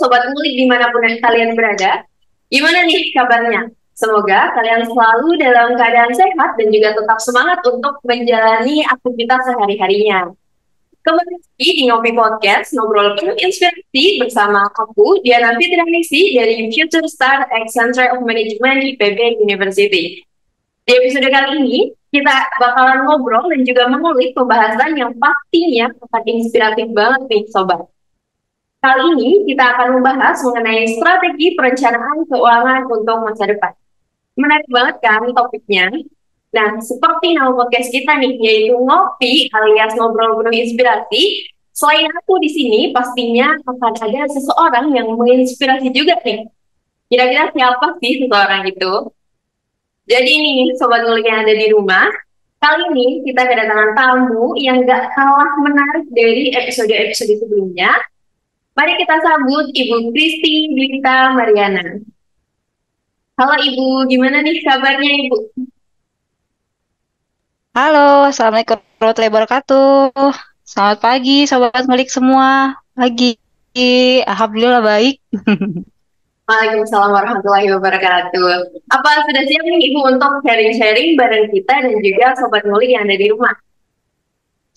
sobat ngulik dimanapun kalian berada. Gimana nih kabarnya? Semoga kalian selalu dalam keadaan sehat dan juga tetap semangat untuk menjalani aktivitas sehari-harinya. Kembali lagi di Ngopi Podcast, ngobrol penuh inspirasi bersama aku, Diana Fitranisi dari Future Star X Center of Management IPB University. Di episode kali ini, kita bakalan ngobrol dan juga mengulik pembahasan yang pastinya akan inspiratif banget nih sobat. Kali ini kita akan membahas mengenai strategi perencanaan keuangan untuk masa depan. Menarik banget kan topiknya? Nah, seperti nama podcast kita nih, yaitu ngopi alias ngobrol ngobrol inspirasi. Selain aku di sini, pastinya akan ada seseorang yang menginspirasi juga nih. Kira-kira siapa sih seseorang itu? Jadi ini sobat ngulik yang ada di rumah, kali ini kita kedatangan tamu yang gak kalah menarik dari episode-episode sebelumnya, Mari kita sambut Ibu Kristi Dita Mariana. Halo Ibu, gimana nih kabarnya Ibu? Halo, Assalamualaikum warahmatullahi wabarakatuh. Selamat pagi, sobat melik semua. Pagi, Alhamdulillah baik. Waalaikumsalam warahmatullahi wabarakatuh. Apa sudah siap nih Ibu untuk sharing-sharing bareng kita dan juga sobat melik yang ada di rumah?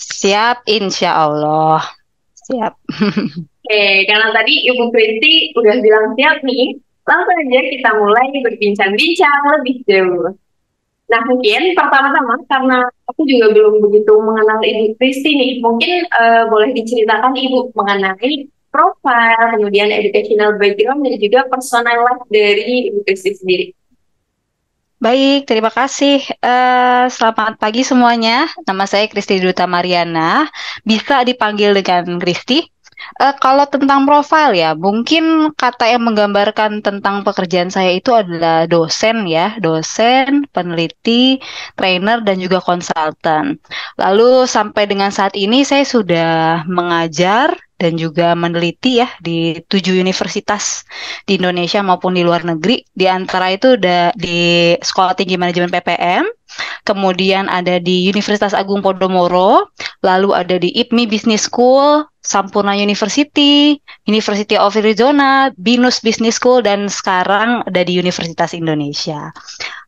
Siap, insya Allah. Siap. Oke, karena tadi Ibu Kristi udah bilang siap nih, langsung aja kita mulai berbincang-bincang lebih jauh. Nah mungkin pertama-tama karena aku juga belum begitu mengenal Ibu Kristi nih, mungkin uh, boleh diceritakan Ibu mengenai profil, kemudian educational background, dan juga personal life dari Ibu Kristi sendiri. Baik, terima kasih. Uh, selamat pagi semuanya. Nama saya Kristi Duta Mariana. Bisa dipanggil dengan Kristi. Uh, kalau tentang profil ya, mungkin kata yang menggambarkan tentang pekerjaan saya itu adalah dosen ya, dosen, peneliti, trainer dan juga konsultan. Lalu sampai dengan saat ini saya sudah mengajar dan juga meneliti ya di tujuh universitas di Indonesia maupun di luar negeri. Di antara itu udah di Sekolah Tinggi Manajemen PPM, kemudian ada di Universitas Agung Podomoro, lalu ada di IPMI Business School, Sampurna University, University of Arizona, Binus Business School, dan sekarang ada di Universitas Indonesia.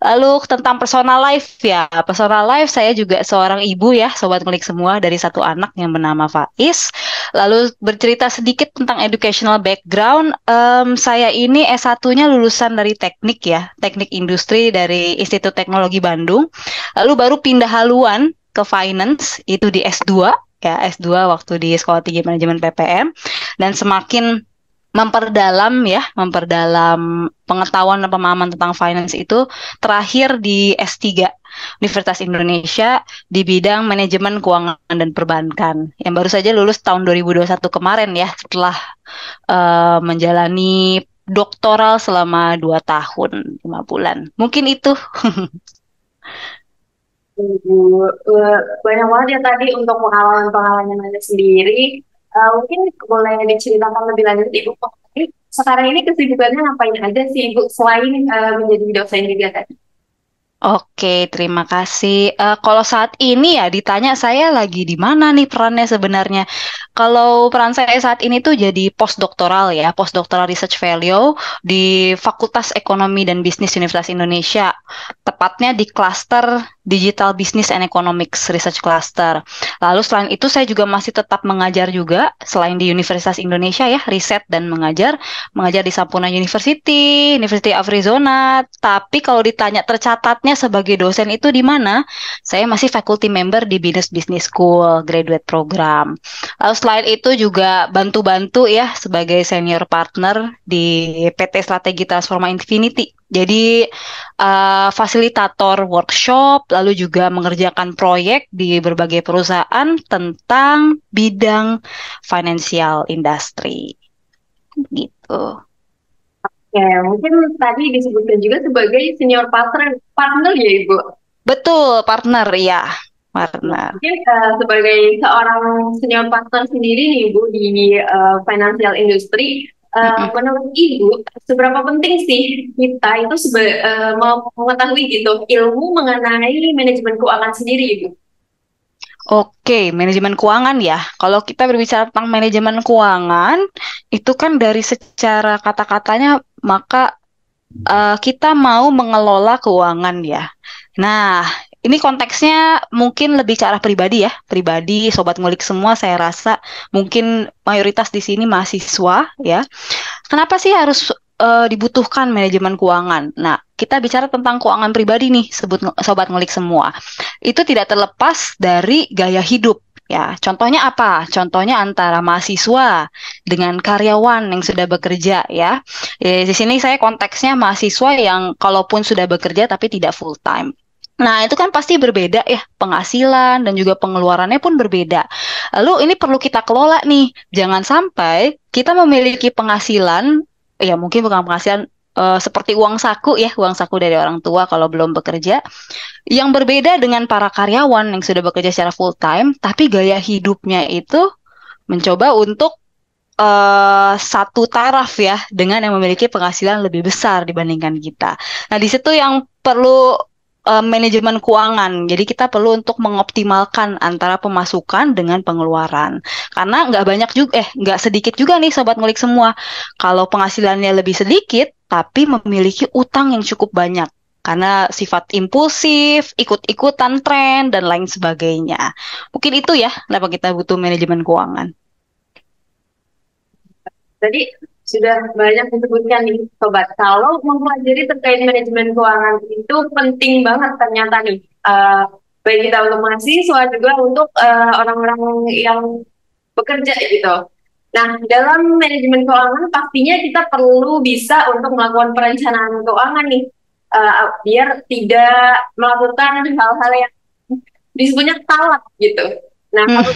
Lalu tentang personal life ya, personal life saya juga seorang ibu ya, sobat ngelik semua dari satu anak yang bernama Faiz. Lalu bercerita sedikit tentang educational background, um, saya ini S1-nya lulusan dari teknik ya, teknik industri dari Institut Teknologi Bandung. Lalu baru pindah haluan ke finance itu di S2 ya S2 waktu di Sekolah Tinggi Manajemen PPM dan semakin memperdalam ya, memperdalam pengetahuan dan pemahaman tentang finance itu terakhir di S3 Universitas Indonesia di bidang manajemen keuangan dan perbankan yang baru saja lulus tahun 2021 kemarin ya setelah uh, menjalani doktoral selama 2 tahun 5 bulan. Mungkin itu. Eh, banyak banget ya tadi untuk pengalaman-pengalaman Anda sendiri. Uh, mungkin boleh diceritakan lebih lanjut Ibu sekarang ini kesibukannya ngapain aja sih Ibu selain uh, menjadi dosen juga tadi? Oke, terima kasih. Uh, kalau saat ini ya ditanya saya lagi di mana nih perannya sebenarnya. Kalau peran saya saat ini tuh jadi postdoctoral ya, postdoctoral research fellow di Fakultas Ekonomi dan Bisnis Universitas Indonesia tepatnya di klaster Digital Business and Economics Research Cluster. Lalu selain itu saya juga masih tetap mengajar juga selain di Universitas Indonesia ya, riset dan mengajar, mengajar di Sampuna University, University of Arizona. Tapi kalau ditanya tercatatnya sebagai dosen itu di mana? Saya masih faculty member di Business Business School Graduate Program. Lalu selain itu juga bantu-bantu ya sebagai senior partner di PT Strategi Transforma Infinity jadi uh, fasilitator workshop, lalu juga mengerjakan proyek di berbagai perusahaan tentang bidang financial industry. Gitu. Oke, mungkin tadi disebutkan juga sebagai senior partner, partner ya Ibu? Betul, partner ya. Partner. Oke, uh, sebagai seorang senior partner sendiri nih Ibu di uh, financial industry, Uh, eh, menurut Ibu, seberapa penting sih kita itu sebe uh, mengetahui gitu ilmu mengenai manajemen keuangan sendiri, Ibu? Oke, manajemen keuangan ya. Kalau kita berbicara tentang manajemen keuangan, itu kan dari secara kata-katanya maka uh, kita mau mengelola keuangan ya. Nah, ini konteksnya mungkin lebih ke arah pribadi ya, pribadi sobat ngulik semua saya rasa mungkin mayoritas di sini mahasiswa ya. Kenapa sih harus uh, dibutuhkan manajemen keuangan? Nah, kita bicara tentang keuangan pribadi nih, sebut sobat ngulik semua. Itu tidak terlepas dari gaya hidup Ya, contohnya apa? Contohnya antara mahasiswa dengan karyawan yang sudah bekerja ya. ya di sini saya konteksnya mahasiswa yang kalaupun sudah bekerja tapi tidak full time. Nah, itu kan pasti berbeda ya penghasilan dan juga pengeluarannya pun berbeda. Lalu ini perlu kita kelola nih. Jangan sampai kita memiliki penghasilan ya mungkin bukan penghasilan uh, seperti uang saku ya, uang saku dari orang tua kalau belum bekerja yang berbeda dengan para karyawan yang sudah bekerja secara full time tapi gaya hidupnya itu mencoba untuk uh, satu taraf ya dengan yang memiliki penghasilan lebih besar dibandingkan kita. Nah, di situ yang perlu uh, manajemen keuangan. Jadi kita perlu untuk mengoptimalkan antara pemasukan dengan pengeluaran. Karena nggak banyak juga, eh nggak sedikit juga nih sobat ngulik semua. Kalau penghasilannya lebih sedikit, tapi memiliki utang yang cukup banyak karena sifat impulsif, ikut-ikutan tren dan lain sebagainya. Mungkin itu ya kenapa kita butuh manajemen keuangan. Jadi sudah banyak disebutkan nih sobat. Kalau mempelajari terkait manajemen keuangan itu penting banget ternyata nih. Uh, baik kita untuk mahasiswa juga untuk eh, orang-orang uh, yang bekerja gitu. Nah, dalam manajemen keuangan pastinya kita perlu bisa untuk melakukan perencanaan keuangan nih. Uh, biar tidak melakukan hal-hal yang disebutnya talak gitu. Nah, hmm. kalau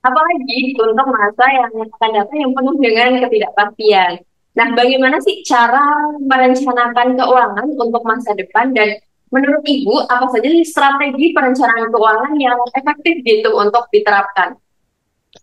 apalagi untuk masa yang akan datang yang penuh dengan ketidakpastian. Nah, bagaimana sih cara merencanakan keuangan untuk masa depan dan menurut Ibu apa saja strategi perencanaan keuangan yang efektif gitu untuk diterapkan?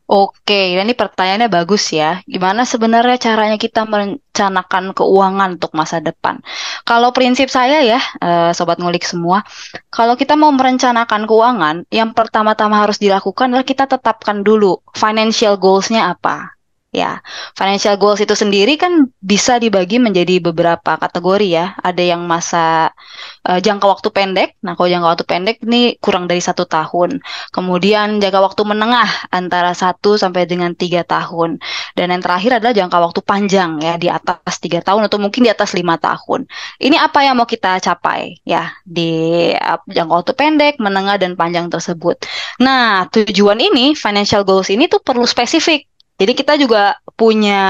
Oke, ini pertanyaannya bagus ya. Gimana sebenarnya caranya kita merencanakan keuangan untuk masa depan? Kalau prinsip saya ya, eh, sobat ngulik semua, kalau kita mau merencanakan keuangan, yang pertama-tama harus dilakukan adalah kita tetapkan dulu financial goals-nya apa. Ya, financial goals itu sendiri kan bisa dibagi menjadi beberapa kategori ya. Ada yang masa uh, jangka waktu pendek. Nah, kalau jangka waktu pendek ini kurang dari satu tahun. Kemudian jangka waktu menengah antara satu sampai dengan tiga tahun. Dan yang terakhir adalah jangka waktu panjang ya di atas tiga tahun atau mungkin di atas lima tahun. Ini apa yang mau kita capai ya di uh, jangka waktu pendek, menengah dan panjang tersebut. Nah, tujuan ini financial goals ini tuh perlu spesifik jadi kita juga punya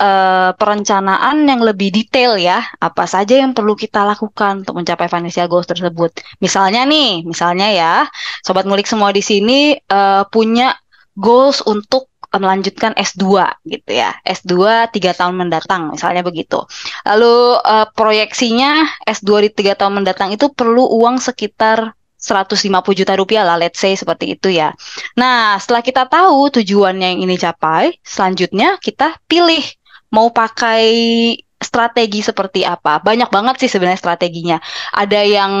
uh, perencanaan yang lebih detail ya, apa saja yang perlu kita lakukan untuk mencapai financial goals tersebut. Misalnya nih, misalnya ya, sobat Mulik semua di sini uh, punya goals untuk melanjutkan S2 gitu ya. S2 tiga tahun mendatang misalnya begitu. Lalu uh, proyeksinya S2 di tiga tahun mendatang itu perlu uang sekitar 150 juta rupiah lah, let's say seperti itu ya. Nah, setelah kita tahu tujuannya yang ini capai, selanjutnya kita pilih mau pakai strategi seperti apa? Banyak banget sih sebenarnya strateginya. Ada yang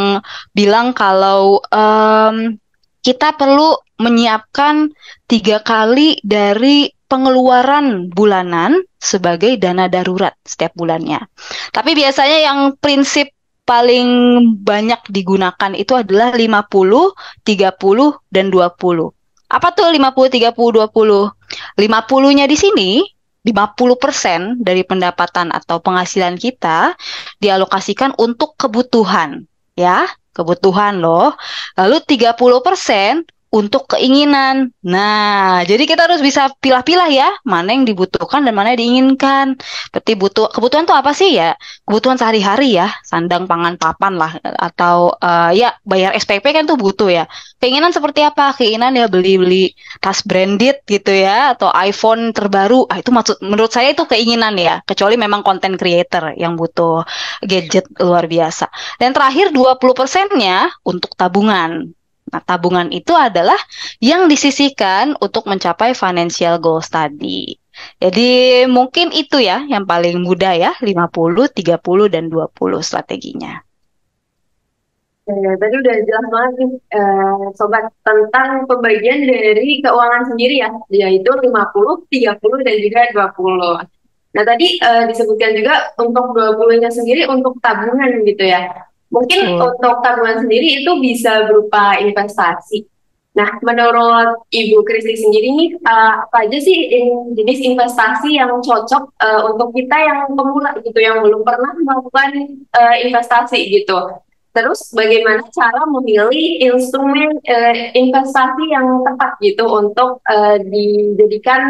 bilang kalau um, kita perlu menyiapkan tiga kali dari pengeluaran bulanan sebagai dana darurat setiap bulannya. Tapi biasanya yang prinsip paling banyak digunakan itu adalah 50, 30, dan 20. Apa tuh 50, 30, 20? 50-nya di sini 50% dari pendapatan atau penghasilan kita dialokasikan untuk kebutuhan, ya. Kebutuhan loh. Lalu 30% untuk keinginan. Nah, jadi kita harus bisa pilah-pilah ya, mana yang dibutuhkan dan mana yang diinginkan. Seperti butuh kebutuhan tuh apa sih ya? Kebutuhan sehari-hari ya, sandang, pangan, papan lah atau uh, ya bayar SPP kan tuh butuh ya. Keinginan seperti apa? Keinginan ya beli-beli tas branded gitu ya atau iPhone terbaru. Ah, itu maksud menurut saya itu keinginan ya, kecuali memang konten creator yang butuh gadget luar biasa. Dan terakhir 20%-nya untuk tabungan. Nah, tabungan itu adalah yang disisihkan untuk mencapai financial goals tadi. Jadi mungkin itu ya yang paling mudah ya, 50, 30 dan 20 strateginya. eh, tadi udah jelas banget nih, eh, sobat tentang pembagian dari keuangan sendiri ya, yaitu 50, 30 dan juga 20. Nah, tadi eh, disebutkan juga untuk 20-nya sendiri untuk tabungan gitu ya. Mungkin Betul. untuk tabungan sendiri itu bisa berupa investasi. Nah, menurut Ibu Kristi sendiri ini uh, eh, apa aja sih in, jenis investasi yang cocok uh, untuk kita yang pemula gitu, yang belum pernah melakukan uh, investasi gitu? Terus bagaimana cara memilih instrumen uh, investasi yang tepat gitu untuk uh, dijadikan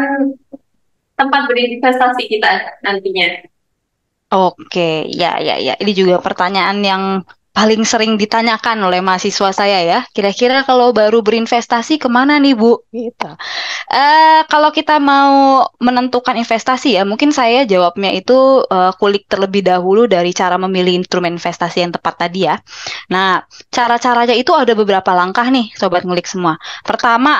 tempat berinvestasi kita nantinya? Oke, ya ya ya. Ini juga pertanyaan yang paling sering ditanyakan oleh mahasiswa saya ya. Kira-kira kalau baru berinvestasi kemana nih Bu? Gitu. Uh, kalau kita mau menentukan investasi ya, mungkin saya jawabnya itu uh, kulik terlebih dahulu dari cara memilih instrumen investasi yang tepat tadi ya. Nah, cara-caranya itu ada beberapa langkah nih, sobat ngulik semua. Pertama,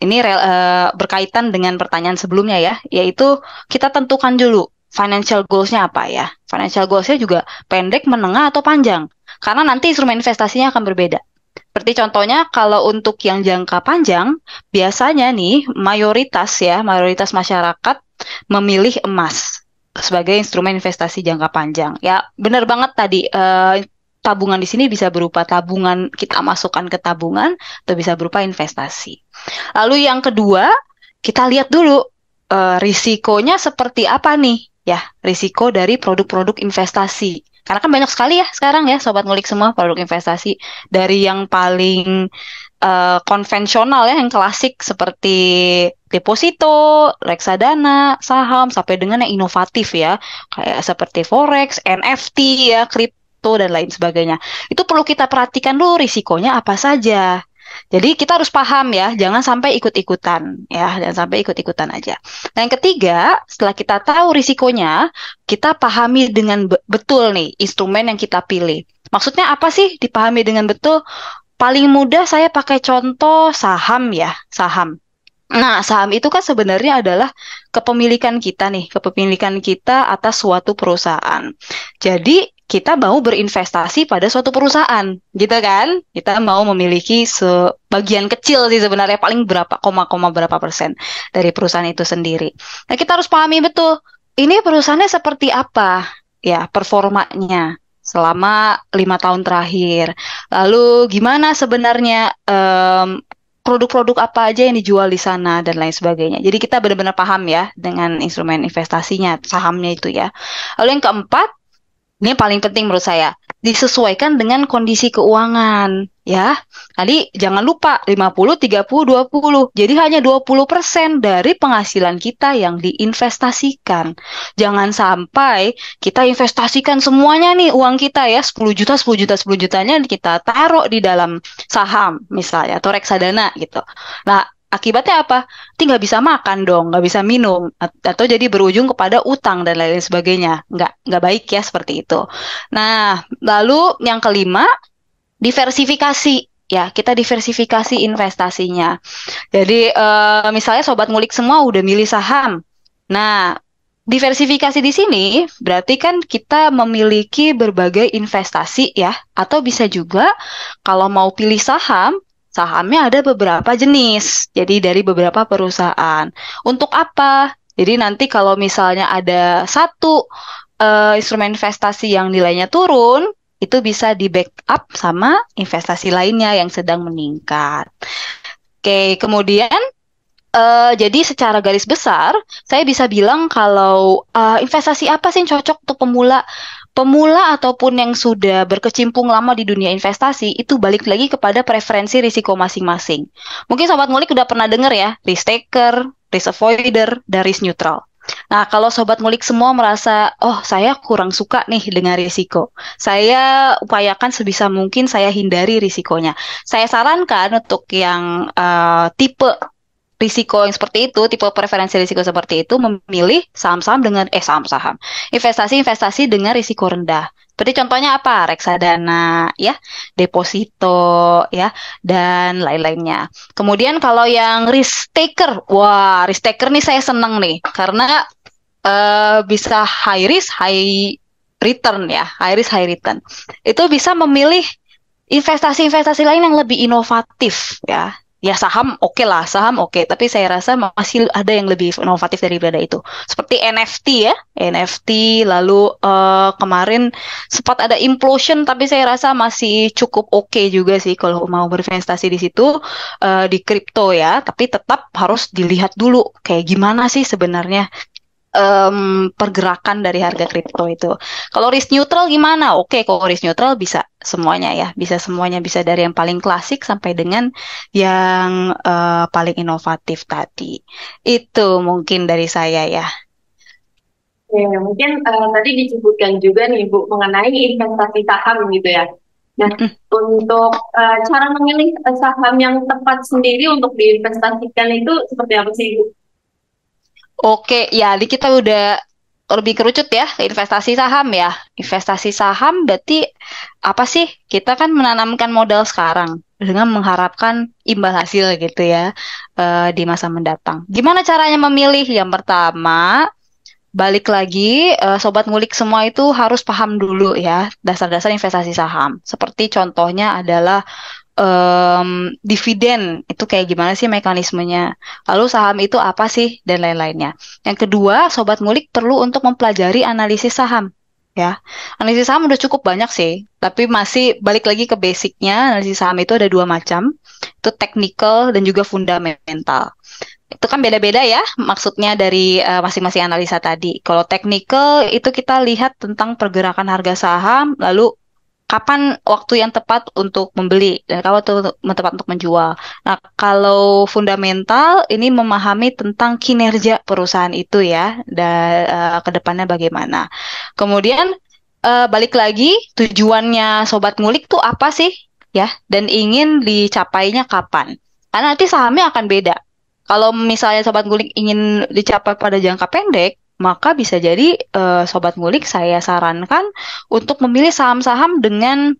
ini uh, berkaitan dengan pertanyaan sebelumnya ya, yaitu kita tentukan dulu financial goalsnya apa ya? Financial goalsnya juga pendek, menengah atau panjang. Karena nanti instrumen investasinya akan berbeda. Seperti contohnya kalau untuk yang jangka panjang, biasanya nih mayoritas ya, mayoritas masyarakat memilih emas sebagai instrumen investasi jangka panjang. Ya, benar banget tadi eh, tabungan di sini bisa berupa tabungan kita masukkan ke tabungan atau bisa berupa investasi. Lalu yang kedua, kita lihat dulu eh, risikonya seperti apa nih ya risiko dari produk-produk investasi. Karena kan banyak sekali ya sekarang ya sobat ngulik semua produk investasi dari yang paling uh, konvensional ya yang klasik seperti deposito, reksadana, saham sampai dengan yang inovatif ya kayak seperti forex, NFT ya, kripto dan lain sebagainya. Itu perlu kita perhatikan dulu risikonya apa saja. Jadi kita harus paham ya, jangan sampai ikut-ikutan ya, jangan sampai ikut-ikutan aja. Nah yang ketiga, setelah kita tahu risikonya, kita pahami dengan betul nih instrumen yang kita pilih. Maksudnya apa sih dipahami dengan betul? Paling mudah saya pakai contoh saham ya, saham. Nah, saham itu kan sebenarnya adalah kepemilikan kita nih, kepemilikan kita atas suatu perusahaan. Jadi, kita mau berinvestasi pada suatu perusahaan, gitu kan? Kita mau memiliki sebagian kecil sih sebenarnya paling berapa koma-koma berapa persen dari perusahaan itu sendiri. Nah, kita harus pahami betul ini perusahaannya seperti apa, ya performanya selama lima tahun terakhir. Lalu gimana sebenarnya um, produk-produk apa aja yang dijual di sana dan lain sebagainya. Jadi kita benar-benar paham ya dengan instrumen investasinya, sahamnya itu ya. Lalu yang keempat, ini yang paling penting menurut saya, disesuaikan dengan kondisi keuangan ya. Tadi jangan lupa 50, 30, 20. Jadi hanya 20% dari penghasilan kita yang diinvestasikan. Jangan sampai kita investasikan semuanya nih uang kita ya, 10 juta, 10 juta, 10 jutanya kita taruh di dalam saham misalnya atau reksadana gitu. Nah, akibatnya apa? Tinggal bisa makan dong, nggak bisa minum, atau jadi berujung kepada utang dan lain-lain sebagainya. Nggak nggak baik ya seperti itu. Nah, lalu yang kelima, diversifikasi ya kita diversifikasi investasinya. Jadi uh, misalnya sobat ngulik semua udah milih saham. Nah, diversifikasi di sini berarti kan kita memiliki berbagai investasi ya atau bisa juga kalau mau pilih saham sahamnya ada beberapa jenis. Jadi dari beberapa perusahaan. Untuk apa? Jadi nanti kalau misalnya ada satu uh, instrumen investasi yang nilainya turun, itu bisa di backup sama investasi lainnya yang sedang meningkat. Oke, kemudian Uh, jadi secara garis besar, saya bisa bilang kalau uh, investasi apa sih yang cocok untuk pemula? Pemula ataupun yang sudah berkecimpung lama di dunia investasi itu balik lagi kepada preferensi risiko masing-masing. Mungkin sobat ngulik udah pernah dengar ya, risk taker, risk avoider, dan risk neutral. Nah, kalau sobat ngulik semua merasa, oh saya kurang suka nih dengan risiko. Saya upayakan sebisa mungkin saya hindari risikonya. Saya sarankan untuk yang uh, tipe risiko yang seperti itu, tipe preferensi risiko seperti itu memilih saham-saham dengan eh saham-saham. Investasi-investasi dengan risiko rendah seperti contohnya apa? Reksadana, ya, deposito, ya, dan lain-lainnya. Kemudian kalau yang risk taker, wah, risk taker nih saya seneng nih karena uh, bisa high risk, high return ya, high risk high return. Itu bisa memilih investasi-investasi lain yang lebih inovatif ya ya saham oke okay lah saham oke okay. tapi saya rasa masih ada yang lebih inovatif dari daripada itu seperti NFT ya NFT lalu uh, kemarin sempat ada implosion tapi saya rasa masih cukup oke okay juga sih kalau mau berinvestasi di situ uh, di kripto ya tapi tetap harus dilihat dulu kayak gimana sih sebenarnya um, pergerakan dari harga kripto itu. Kalau risk neutral gimana? Oke, kalau risk neutral bisa semuanya ya, bisa semuanya bisa dari yang paling klasik sampai dengan yang uh, paling inovatif tadi. Itu mungkin dari saya ya. Ya, mungkin uh, tadi disebutkan juga nih Bu mengenai investasi saham gitu ya. Nah, mm. untuk uh, cara memilih saham yang tepat sendiri untuk diinvestasikan itu seperti apa sih Bu? Oke, ya ini kita udah lebih kerucut ya investasi saham ya. Investasi saham berarti apa sih? Kita kan menanamkan modal sekarang dengan mengharapkan imbal hasil gitu ya uh, di masa mendatang. Gimana caranya memilih? Yang pertama, balik lagi uh, sobat ngulik semua itu harus paham dulu ya dasar-dasar investasi saham. Seperti contohnya adalah um, dividen itu kayak gimana sih mekanismenya, lalu saham itu apa sih dan lain-lainnya. Yang kedua, sobat ngulik perlu untuk mempelajari analisis saham. Ya, analisis saham udah cukup banyak sih, tapi masih balik lagi ke basicnya. Analisis saham itu ada dua macam, itu technical dan juga fundamental itu kan beda-beda ya maksudnya dari uh, masing-masing analisa tadi. Kalau technical itu kita lihat tentang pergerakan harga saham, lalu kapan waktu yang tepat untuk membeli dan kapan waktu yang tepat untuk menjual. Nah, kalau fundamental ini memahami tentang kinerja perusahaan itu ya dan uh, eh, kedepannya bagaimana. Kemudian uh, balik lagi tujuannya sobat ngulik tuh apa sih ya dan ingin dicapainya kapan? Karena nanti sahamnya akan beda. Kalau misalnya sobat ngulik ingin dicapai pada jangka pendek, maka bisa jadi uh, sobat ngulik saya sarankan untuk memilih saham-saham dengan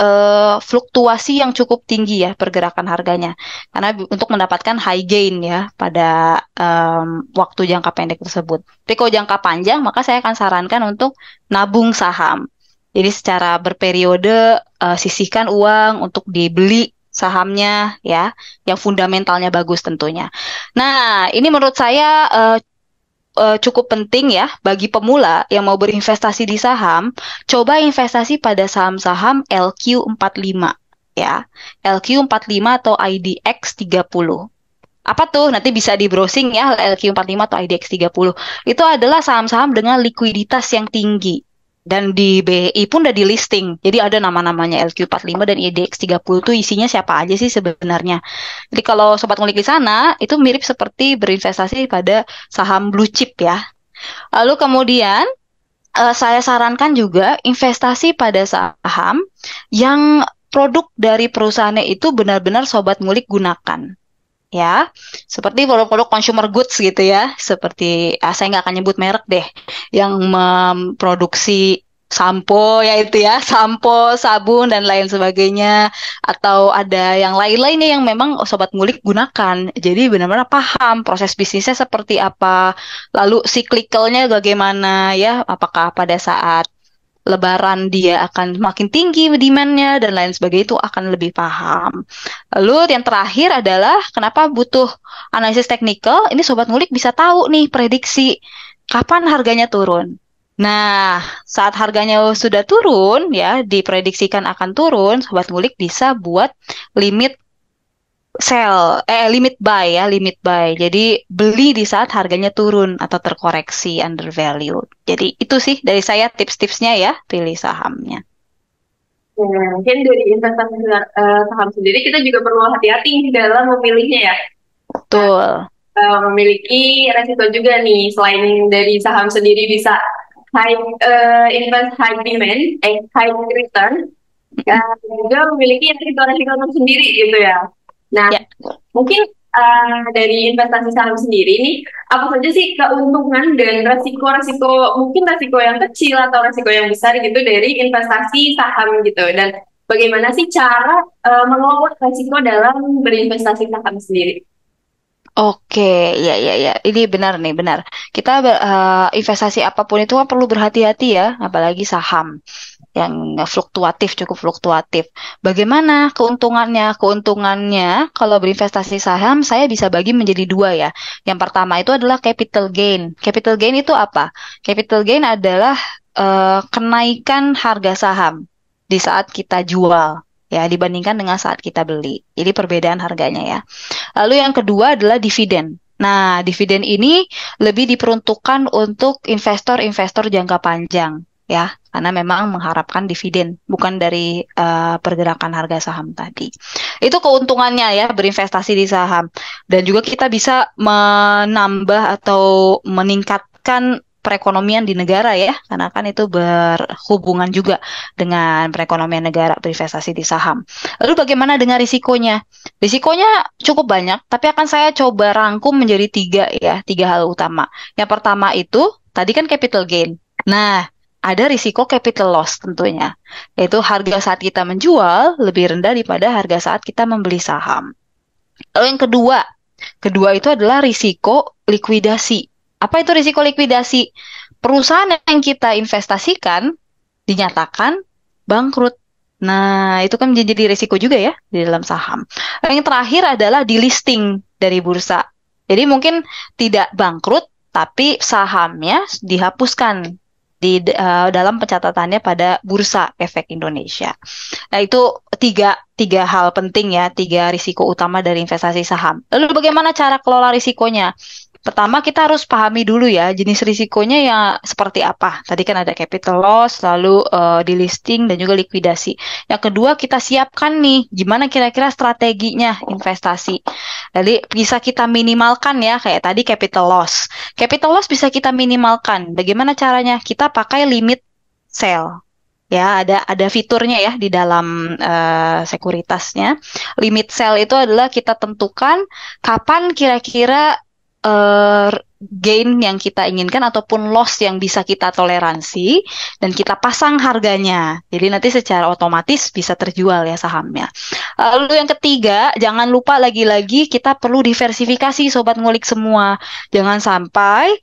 uh, fluktuasi yang cukup tinggi ya pergerakan harganya karena untuk mendapatkan high gain ya pada um, waktu jangka pendek tersebut. Tapi kalau jangka panjang maka saya akan sarankan untuk nabung saham. Jadi secara berperiode uh, sisihkan uang untuk dibeli sahamnya ya yang fundamentalnya bagus tentunya. Nah, ini menurut saya uh, uh, cukup penting ya bagi pemula yang mau berinvestasi di saham, coba investasi pada saham-saham LQ45 ya. LQ45 atau IDX30. Apa tuh? Nanti bisa di browsing ya LQ45 atau IDX30. Itu adalah saham-saham dengan likuiditas yang tinggi dan di BI pun udah di listing. Jadi ada nama-namanya LQ45 dan IDX30 itu isinya siapa aja sih sebenarnya. Jadi kalau sobat ngulik di sana itu mirip seperti berinvestasi pada saham blue chip ya. Lalu kemudian uh, saya sarankan juga investasi pada saham yang produk dari perusahaannya itu benar-benar sobat ngulik gunakan ya seperti produk-produk consumer goods gitu ya seperti ah, saya nggak akan nyebut merek deh yang memproduksi sampo ya itu ya sampo sabun dan lain sebagainya atau ada yang lain-lainnya yang memang sobat ngulik gunakan jadi benar-benar paham proses bisnisnya seperti apa lalu siklikalnya bagaimana ya apakah pada saat lebaran dia akan makin tinggi demandnya dan lain sebagainya itu akan lebih paham. Lalu yang terakhir adalah kenapa butuh analisis teknikal? Ini sobat ngulik bisa tahu nih prediksi kapan harganya turun. Nah, saat harganya sudah turun ya, diprediksikan akan turun, sobat ngulik bisa buat limit sell eh limit buy ya limit buy jadi beli di saat harganya turun atau terkoreksi undervalued jadi itu sih dari saya tips-tipsnya ya pilih sahamnya ya, mungkin dari investasi uh, saham sendiri kita juga perlu hati-hati dalam memilihnya ya betul uh, memiliki resiko juga nih selain dari saham sendiri bisa high uh, invest high demand eh high return ya, juga memiliki resiko-resiko sendiri gitu ya. Nah, ya. mungkin uh, dari investasi saham sendiri ini apa saja sih keuntungan dan resiko-resiko mungkin resiko yang kecil atau resiko yang besar gitu dari investasi saham gitu dan bagaimana sih cara uh, mengelola resiko dalam berinvestasi saham sendiri? Oke, ya ya ya, ini benar nih benar. Kita uh, investasi apapun itu kan perlu berhati-hati ya, apalagi saham yang fluktuatif cukup fluktuatif. Bagaimana keuntungannya? Keuntungannya kalau berinvestasi saham saya bisa bagi menjadi dua ya. Yang pertama itu adalah capital gain. Capital gain itu apa? Capital gain adalah uh, kenaikan harga saham di saat kita jual ya dibandingkan dengan saat kita beli. Ini perbedaan harganya ya. Lalu yang kedua adalah dividen. Nah, dividen ini lebih diperuntukkan untuk investor-investor jangka panjang ya karena memang mengharapkan dividen bukan dari uh, pergerakan harga saham tadi. Itu keuntungannya ya berinvestasi di saham dan juga kita bisa menambah atau meningkatkan perekonomian di negara ya karena kan itu berhubungan juga dengan perekonomian negara berinvestasi di saham. Lalu bagaimana dengan risikonya? Risikonya cukup banyak tapi akan saya coba rangkum menjadi tiga ya tiga hal utama. Yang pertama itu tadi kan capital gain. Nah ada risiko capital loss tentunya, yaitu harga saat kita menjual lebih rendah daripada harga saat kita membeli saham. Lalu yang kedua, kedua itu adalah risiko likuidasi. Apa itu risiko likuidasi? Perusahaan yang kita investasikan dinyatakan bangkrut. Nah, itu kan menjadi risiko juga ya di dalam saham. Yang terakhir adalah delisting dari bursa. Jadi mungkin tidak bangkrut, tapi sahamnya dihapuskan di uh, dalam pencatatannya pada Bursa Efek Indonesia. Nah, itu tiga tiga hal penting ya, tiga risiko utama dari investasi saham. Lalu bagaimana cara kelola risikonya? Pertama kita harus pahami dulu ya jenis risikonya ya seperti apa. Tadi kan ada capital loss, lalu uh, eh, listing dan juga likuidasi. Yang kedua kita siapkan nih gimana kira-kira strateginya investasi. Jadi bisa kita minimalkan ya kayak tadi capital loss. Capital loss bisa kita minimalkan. Bagaimana caranya? Kita pakai limit sell ya ada ada fiturnya ya di dalam uh, sekuritasnya limit sell itu adalah kita tentukan kapan kira-kira uh, gain yang kita inginkan ataupun loss yang bisa kita toleransi dan kita pasang harganya. Jadi nanti secara otomatis bisa terjual ya sahamnya. Lalu yang ketiga, jangan lupa lagi-lagi kita perlu diversifikasi sobat ngulik semua. Jangan sampai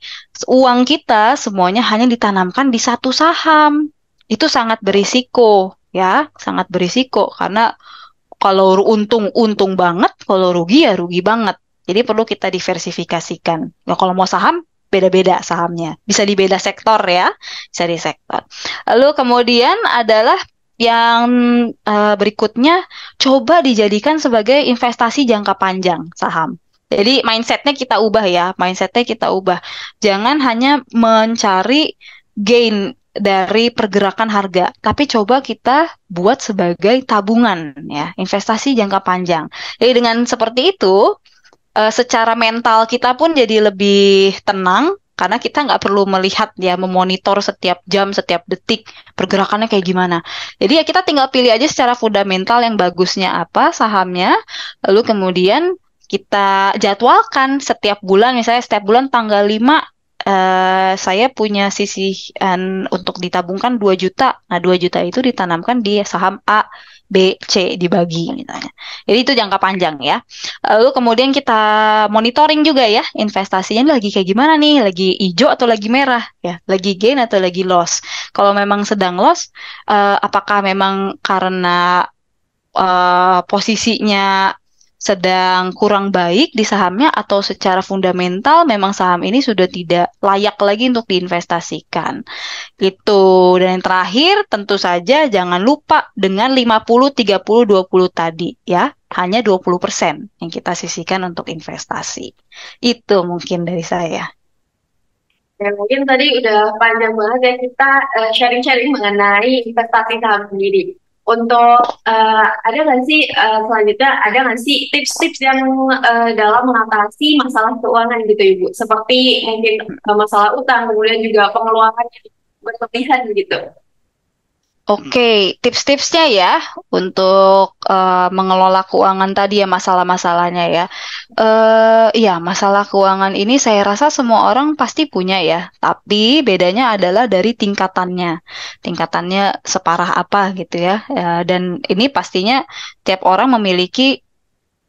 uang kita semuanya hanya ditanamkan di satu saham. Itu sangat berisiko ya, sangat berisiko karena kalau untung untung banget, kalau rugi ya rugi banget jadi perlu kita diversifikasikan. Ya, kalau mau saham, beda-beda sahamnya. Bisa di beda sektor ya, bisa di sektor. Lalu kemudian adalah yang uh, berikutnya coba dijadikan sebagai investasi jangka panjang saham. Jadi mindsetnya kita ubah ya, mindsetnya kita ubah. Jangan hanya mencari gain dari pergerakan harga, tapi coba kita buat sebagai tabungan ya, investasi jangka panjang. Jadi dengan seperti itu, uh, secara mental kita pun jadi lebih tenang karena kita nggak perlu melihat ya memonitor setiap jam setiap detik pergerakannya kayak gimana jadi ya kita tinggal pilih aja secara fundamental yang bagusnya apa sahamnya lalu kemudian kita jadwalkan setiap bulan misalnya setiap bulan tanggal 5 Uh, eh, saya punya sisihan untuk ditabungkan 2 juta. Nah, 2 juta itu ditanamkan di saham A B, C dibagi misalnya. Jadi itu jangka panjang ya. Lalu kemudian kita monitoring juga ya investasinya lagi kayak gimana nih, lagi hijau atau lagi merah ya, lagi gain atau lagi loss. Kalau memang sedang loss, uh, apakah memang karena uh, posisinya sedang kurang baik di sahamnya atau secara fundamental memang saham ini sudah tidak layak lagi untuk diinvestasikan. itu Dan yang terakhir tentu saja jangan lupa dengan 50 30 20 tadi ya. Hanya 20% yang kita sisihkan untuk investasi. Itu mungkin dari saya. Ya, mungkin tadi udah panjang banget ya kita eh, sharing-sharing uh, mengenai investasi saham sendiri untuk uh, ada nggak sih uh, selanjutnya ada nggak sih tips-tips yang uh, dalam mengatasi masalah keuangan gitu ibu seperti mungkin masalah utang kemudian juga pengeluaran yang berlebihan gitu Mm. Oke, okay, tips-tipsnya ya untuk uh, mengelola keuangan tadi ya masalah-masalahnya ya. Uh, ya masalah keuangan ini saya rasa semua orang pasti punya ya, tapi bedanya adalah dari tingkatannya, tingkatannya separah apa gitu ya. Uh, dan ini pastinya tiap orang memiliki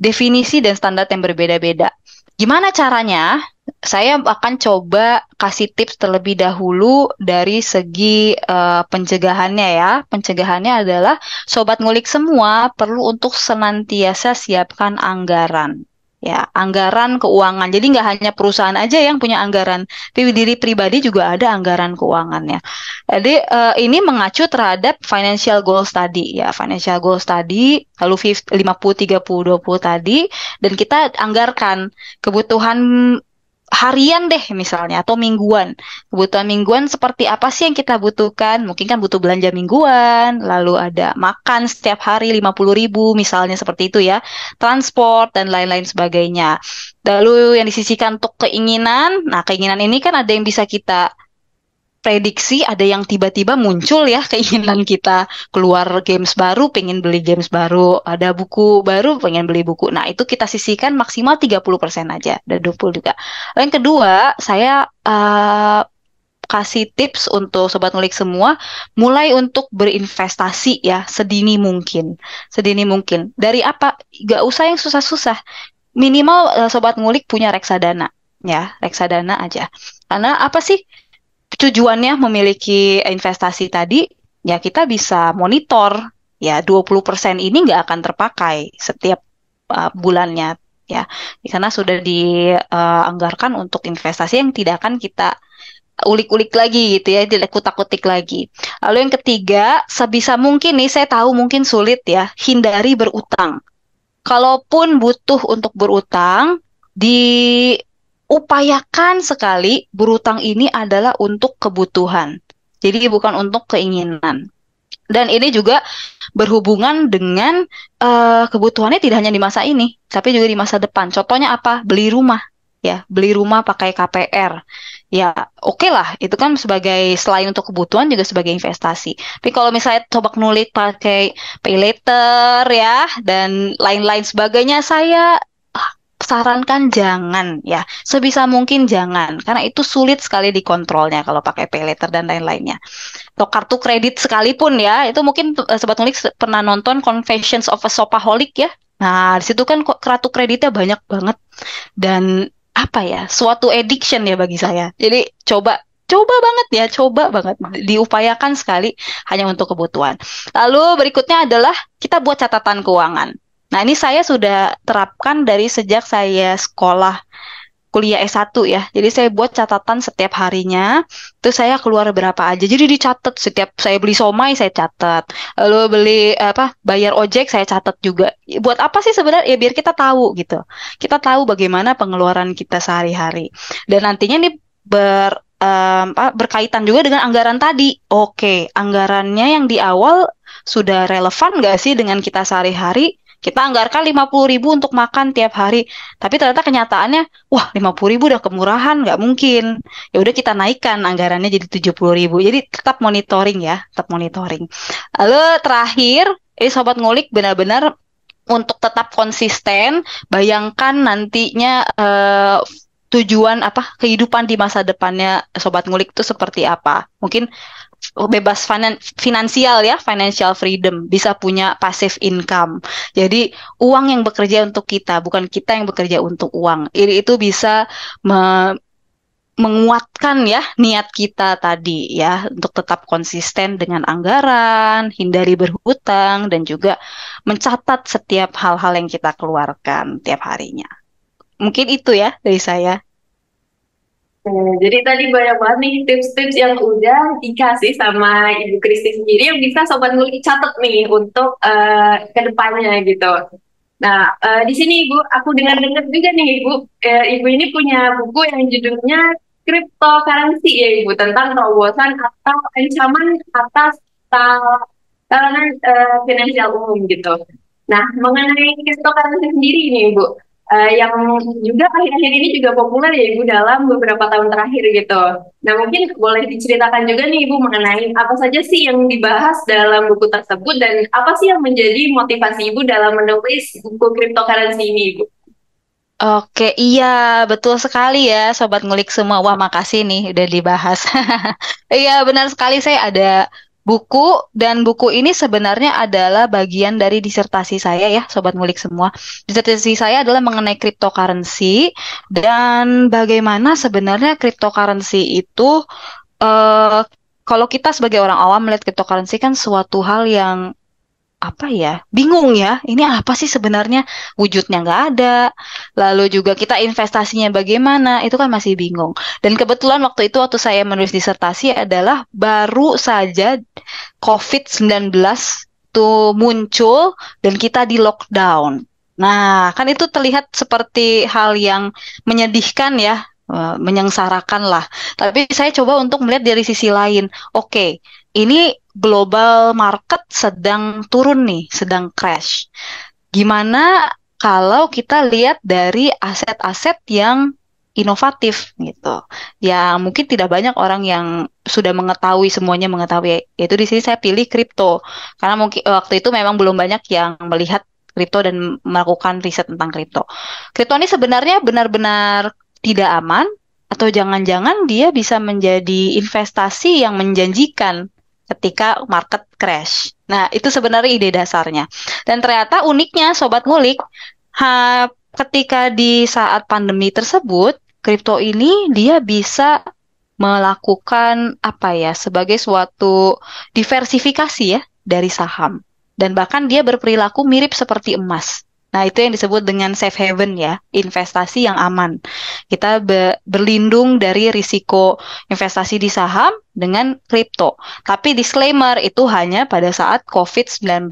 definisi dan standar yang berbeda-beda. Gimana caranya? saya akan coba kasih tips terlebih dahulu dari segi uh, pencegahannya ya. Pencegahannya adalah sobat ngulik semua perlu untuk senantiasa siapkan anggaran. Ya, anggaran keuangan. Jadi nggak hanya perusahaan aja yang punya anggaran, tapi diri pribadi juga ada anggaran keuangannya. Jadi uh, ini mengacu terhadap financial goals tadi ya, financial goals tadi lalu 50 30 20 tadi dan kita anggarkan kebutuhan harian deh misalnya atau mingguan. Kebutuhan mingguan seperti apa sih yang kita butuhkan? Mungkin kan butuh belanja mingguan, lalu ada makan setiap hari lima puluh ribu misalnya seperti itu ya. Transport dan lain-lain sebagainya. Lalu yang disisikan untuk keinginan, nah keinginan ini kan ada yang bisa kita prediksi ada yang tiba-tiba muncul ya keinginan kita keluar games baru, pengen beli games baru, ada buku baru, pengen beli buku. Nah, itu kita sisihkan maksimal 30% aja, dan 20 juga. Lalu yang kedua, saya uh, kasih tips untuk sobat ngulik semua mulai untuk berinvestasi ya sedini mungkin sedini mungkin dari apa gak usah yang susah-susah minimal eh, sobat ngulik punya reksadana ya reksadana aja karena apa sih tujuannya memiliki investasi tadi, ya kita bisa monitor ya 20% ini nggak akan terpakai setiap uh, bulannya ya. Karena sudah dianggarkan uh, untuk investasi yang tidak akan kita ulik-ulik lagi gitu ya, tidak kutak-kutik lagi. Lalu yang ketiga, sebisa mungkin nih saya tahu mungkin sulit ya, hindari berutang. Kalaupun butuh untuk berutang, di upayakan sekali berutang ini adalah untuk kebutuhan. Jadi bukan untuk keinginan. Dan ini juga berhubungan dengan uh, kebutuhannya tidak hanya di masa ini, tapi juga di masa depan. Contohnya apa? Beli rumah, ya, beli rumah pakai KPR. Ya, oke okay lah, itu kan sebagai selain untuk kebutuhan juga sebagai investasi. Tapi kalau misalnya coba nulis pakai pay later ya dan lain-lain sebagainya, saya sarankan jangan ya, sebisa mungkin jangan karena itu sulit sekali dikontrolnya kalau pakai pay later dan lain-lainnya. Atau kartu kredit sekalipun ya, itu mungkin eh, sobat ngulik pernah nonton Confessions of a Shopaholic ya. Nah, disitu kan kartu kreditnya banyak banget dan apa ya, suatu addiction ya bagi saya. Jadi coba coba banget ya, coba banget diupayakan sekali hanya untuk kebutuhan. Lalu berikutnya adalah kita buat catatan keuangan. Nah, ini saya sudah terapkan dari sejak saya sekolah kuliah S1 ya. Jadi saya buat catatan setiap harinya, terus saya keluar berapa aja. Jadi dicatat setiap saya beli somai saya catat. Lalu beli apa? bayar ojek saya catat juga. Buat apa sih sebenarnya? Ya biar kita tahu gitu. Kita tahu bagaimana pengeluaran kita sehari-hari. Dan nantinya ini ber um, berkaitan juga dengan anggaran tadi. Oke, anggarannya yang di awal sudah relevan gak sih dengan kita sehari-hari? kita anggarkan lima puluh ribu untuk makan tiap hari tapi ternyata kenyataannya wah lima puluh ribu udah kemurahan nggak mungkin ya udah kita naikkan anggarannya jadi tujuh puluh ribu jadi tetap monitoring ya tetap monitoring lalu terakhir ini sobat ngulik benar-benar untuk tetap konsisten bayangkan nantinya uh, tujuan apa kehidupan di masa depannya sobat ngulik itu seperti apa mungkin bebas finan finansial ya, financial freedom, bisa punya passive income. Jadi uang yang bekerja untuk kita, bukan kita yang bekerja untuk uang. Ini itu bisa me menguatkan ya niat kita tadi ya untuk tetap konsisten dengan anggaran, hindari berhutang dan juga mencatat setiap hal-hal yang kita keluarkan tiap harinya. Mungkin itu ya dari saya. Nah, jadi tadi banyak banget nih tips-tips yang udah dikasih sama Ibu Kristi sendiri yang bisa sobat ngulik catat nih untuk uh, kedepannya gitu. Nah, uh, di sini Ibu, aku dengan dengar juga nih Ibu, uh, eh, Ibu ini punya buku yang judulnya Cryptocurrency ya Ibu, tentang terobosan atau ancaman atas kalangan uh, finansial umum gitu. Nah, mengenai cryptocurrency sendiri nih Ibu, uh, yang juga akhir-akhir ini juga populer ya Ibu dalam beberapa tahun terakhir gitu. Nah mungkin boleh diceritakan juga nih Ibu mengenai apa saja sih yang dibahas dalam buku tersebut dan apa sih yang menjadi motivasi Ibu dalam menulis buku cryptocurrency ini Ibu? Oke, iya betul sekali ya sobat ngulik semua. Wah, makasih nih udah dibahas. iya, benar sekali saya ada buku dan buku ini sebenarnya adalah bagian dari disertasi saya ya sobat mulik semua. Disertasi saya adalah mengenai cryptocurrency dan bagaimana sebenarnya cryptocurrency itu uh, kalau kita sebagai orang awam melihat cryptocurrency kan suatu hal yang apa ya bingung ya ini apa sih sebenarnya wujudnya nggak ada lalu juga kita investasinya bagaimana itu kan masih bingung dan kebetulan waktu itu waktu saya menulis disertasi adalah baru saja COVID-19 tuh muncul dan kita di lockdown nah kan itu terlihat seperti hal yang menyedihkan ya eh, menyengsarakan lah tapi saya coba untuk melihat dari sisi lain oke okay, ini global market sedang turun nih, sedang crash. Gimana kalau kita lihat dari aset-aset yang inovatif gitu. Ya mungkin tidak banyak orang yang sudah mengetahui semuanya mengetahui. Yaitu di sini saya pilih kripto karena mungkin eh, waktu itu memang belum banyak yang melihat kripto dan melakukan riset tentang kripto. Kripto ini sebenarnya benar-benar tidak aman atau jangan-jangan dia bisa menjadi investasi yang menjanjikan ketika market crash. Nah, itu sebenarnya ide dasarnya. Dan ternyata uniknya sobat ngulik, ha, ketika di saat pandemi tersebut, kripto ini dia bisa melakukan apa ya sebagai suatu diversifikasi ya dari saham dan bahkan dia berperilaku mirip seperti emas. Nah, itu yang disebut dengan safe haven ya, investasi yang aman. Kita be berlindung dari risiko investasi di saham dengan kripto. Tapi disclaimer itu hanya pada saat COVID-19.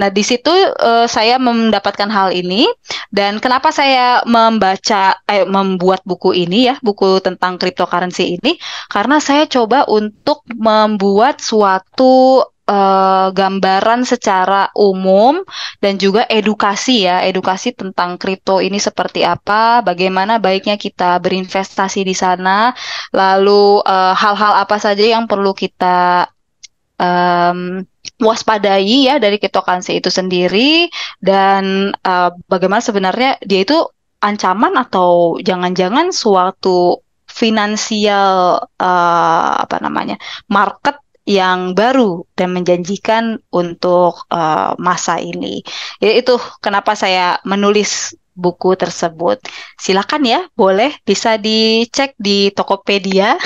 Nah, di situ uh, saya mendapatkan hal ini dan kenapa saya membaca eh, membuat buku ini ya, buku tentang cryptocurrency ini karena saya coba untuk membuat suatu uh, gambaran secara umum dan juga edukasi ya, edukasi tentang kripto ini seperti apa, bagaimana baiknya kita berinvestasi di sana, lalu eh, hal-hal uh, apa saja yang perlu kita um, waspadai ya dari cryptocurrency itu sendiri dan uh, bagaimana sebenarnya dia itu ancaman atau jangan-jangan suatu finansial uh, apa namanya market yang baru dan menjanjikan untuk uh, masa ini. Jadi ya, itu kenapa saya menulis buku tersebut. Silakan ya, boleh bisa dicek di Tokopedia,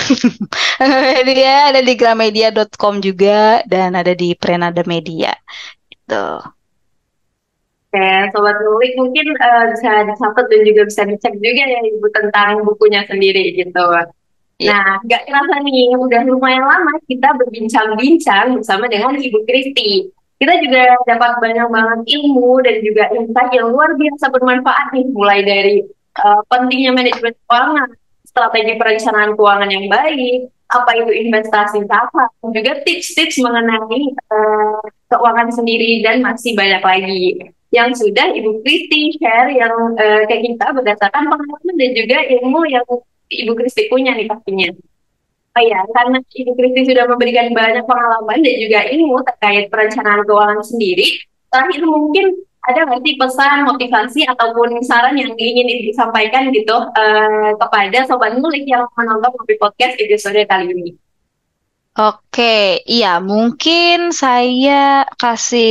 Tokopedia ada di gramedia.com juga dan ada di Prenada Media. Gitu. Oke, sobat Nulis mungkin uh, bisa dicatat dan juga bisa dicek juga ya ibu tentang bukunya sendiri gitu. Iya. Nah, nggak terasa nih, udah lumayan lama kita berbincang-bincang bersama dengan Ibu Kristi. Kita juga dapat banyak banget ilmu dan juga insight yang luar biasa bermanfaat nih, mulai dari uh, pentingnya manajemen keuangan, strategi perencanaan keuangan yang baik, apa itu investasi saham, juga tips-tips mengenai uh, keuangan sendiri dan masih banyak lagi yang sudah Ibu Kristi share yang uh, kayak kita berdasarkan pengalaman dan juga ilmu yang Ibu Kristi punya nih pastinya. Oh ya, karena Ibu Kristi sudah memberikan banyak pengalaman dan juga ilmu terkait perencanaan keuangan sendiri, terakhir mungkin ada nanti pesan, motivasi, ataupun saran yang ingin disampaikan gitu eh, kepada Sobat Ngulik yang menonton Kopi Podcast episode kali ini? Oke, iya mungkin saya kasih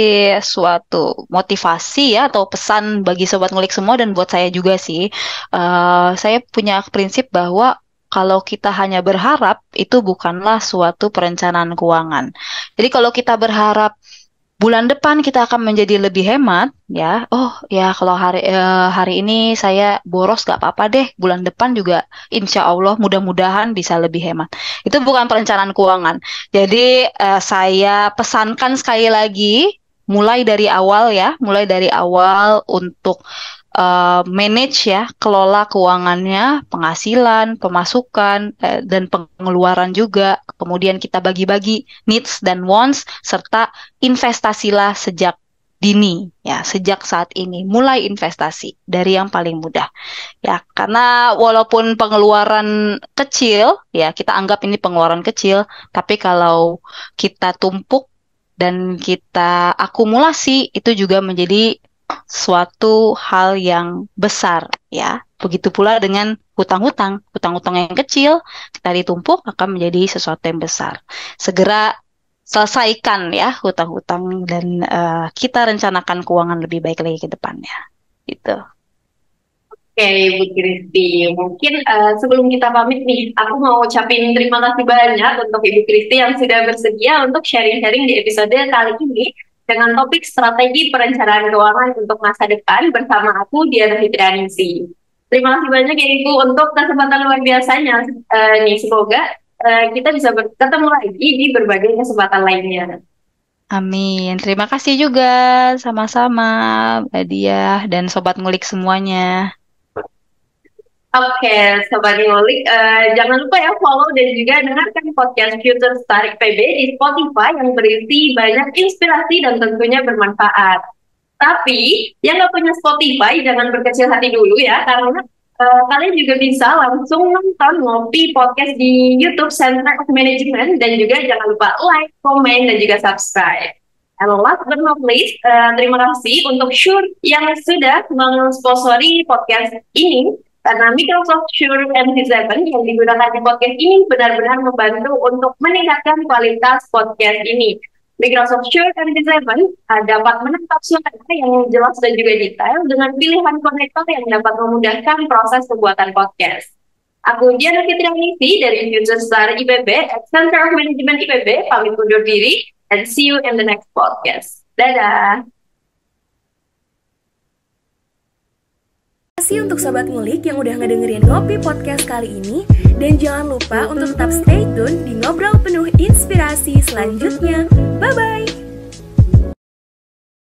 suatu motivasi ya atau pesan bagi sobat ngulik semua dan buat saya juga sih. Uh, saya punya prinsip bahwa kalau kita hanya berharap itu bukanlah suatu perencanaan keuangan. Jadi kalau kita berharap bulan depan kita akan menjadi lebih hemat ya oh ya kalau hari eh, hari ini saya boros gak apa-apa deh bulan depan juga insya Allah mudah-mudahan bisa lebih hemat itu bukan perencanaan keuangan jadi eh, saya pesankan sekali lagi mulai dari awal ya mulai dari awal untuk uh, manage ya, kelola keuangannya, penghasilan, pemasukan, uh, dan pengeluaran juga. Kemudian kita bagi-bagi needs dan wants, serta investasilah sejak dini ya sejak saat ini mulai investasi dari yang paling mudah ya karena walaupun pengeluaran kecil ya kita anggap ini pengeluaran kecil tapi kalau kita tumpuk dan kita akumulasi itu juga menjadi suatu hal yang besar ya. Begitu pula dengan hutang-hutang. Hutang-hutang yang kecil kita ditumpuk akan menjadi sesuatu yang besar. Segera selesaikan ya hutang-hutang dan uh, kita rencanakan keuangan lebih baik lagi ke depannya. Gitu. Oke, okay, Bu Kristi. Mungkin uh, sebelum kita pamit nih, aku mau ucapin terima kasih banyak untuk Ibu Kristi yang sudah bersedia untuk sharing-sharing di episode kali ini dengan topik strategi perencanaan keuangan untuk masa depan bersama aku Diana sih. Terima kasih banyak ya Ibu untuk kesempatan luar biasanya uh, nih semoga uh, kita bisa bertemu lagi di berbagai kesempatan lainnya. Amin. Terima kasih juga sama-sama Mbak Diah dan sobat ngulik semuanya. Oke, okay, Sobat Ngulik, uh, eh, jangan lupa ya follow dan juga dengarkan podcast Future starik PB di Spotify yang berisi banyak inspirasi dan tentunya bermanfaat. Tapi yang nggak punya Spotify jangan berkecil hati dulu ya, karena uh, kalian juga bisa langsung nonton ngopi podcast di YouTube Center of Management dan juga jangan lupa like, comment dan juga subscribe. And last but not least, uh, terima kasih untuk sure yang sudah mensponsori podcast ini karena Microsoft Sure MC7 yang digunakan di podcast ini benar-benar membantu untuk meningkatkan kualitas podcast ini. Microsoft Sure MC7 ah, dapat menangkap suara yang jelas dan juga detail dengan pilihan konektor yang dapat memudahkan proses pembuatan podcast. Aku Diana Fitrianisi dari Future Star IPB at Center of Management IPB, pamit undur diri, and see you in the next podcast. Dadah! kasih untuk sobat ngulik yang udah ngedengerin Ngopi Podcast kali ini dan jangan lupa untuk tetap stay tune di ngobrol penuh inspirasi selanjutnya. Bye bye.